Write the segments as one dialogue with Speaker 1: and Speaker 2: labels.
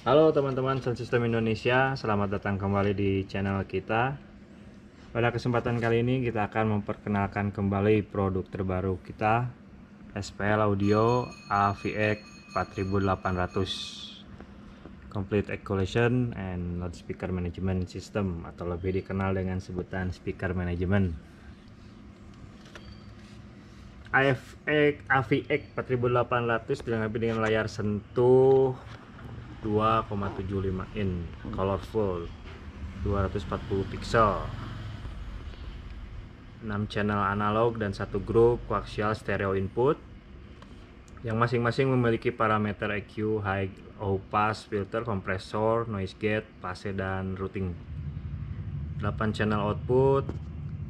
Speaker 1: Halo teman-teman Sound System Indonesia, selamat datang kembali di channel kita. Pada kesempatan kali ini kita akan memperkenalkan kembali produk terbaru kita, SPL Audio AVX 4800 Complete equalization and Loudspeaker Management System atau lebih dikenal dengan sebutan speaker management. AVX 4800 dilengkapi dengan layar sentuh 2,75 in colorful 240 pixel 6 channel analog dan satu grup koaksial stereo input yang masing-masing memiliki parameter EQ, high, low pass, filter, kompresor, noise gate, fase dan routing 8 channel output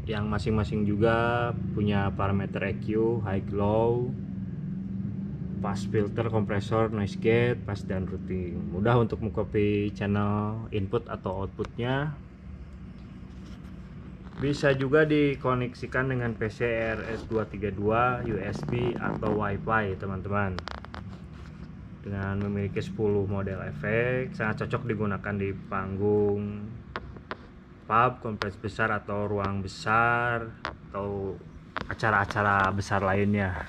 Speaker 1: yang masing-masing juga punya parameter EQ, high, low, pas filter kompresor noise gate pas dan routing mudah untuk mengcopy channel input atau outputnya bisa juga dikoneksikan dengan PC RS232 USB atau WiFi teman-teman dengan memiliki 10 model efek sangat cocok digunakan di panggung pub, kompres besar atau ruang besar atau acara-acara besar lainnya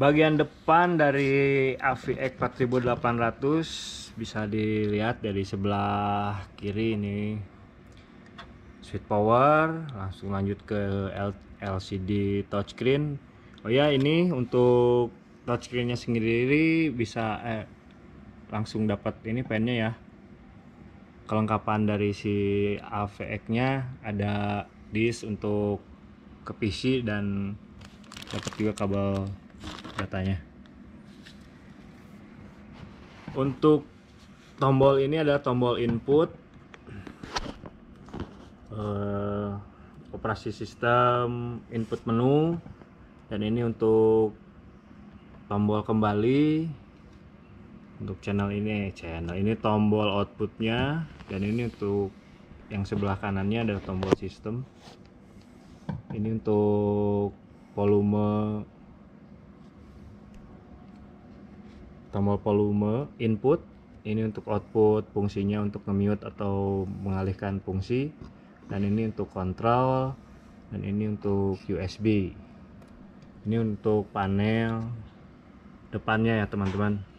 Speaker 1: bagian depan dari AVX 4800 bisa dilihat dari sebelah kiri ini switch power langsung lanjut ke LCD touchscreen oh ya ini untuk touchscreennya sendiri bisa eh, langsung dapat ini pennya ya kelengkapan dari si AVX nya ada disk untuk ke PC dan dapat juga kabel katanya untuk tombol ini adalah tombol input Uh, operasi sistem input menu dan ini untuk tombol kembali untuk channel ini channel ini tombol outputnya dan ini untuk yang sebelah kanannya adalah tombol sistem ini untuk tombol volume input ini untuk output fungsinya untuk nge-mute atau mengalihkan fungsi dan ini untuk kontrol dan ini untuk USB ini untuk panel depannya ya teman-teman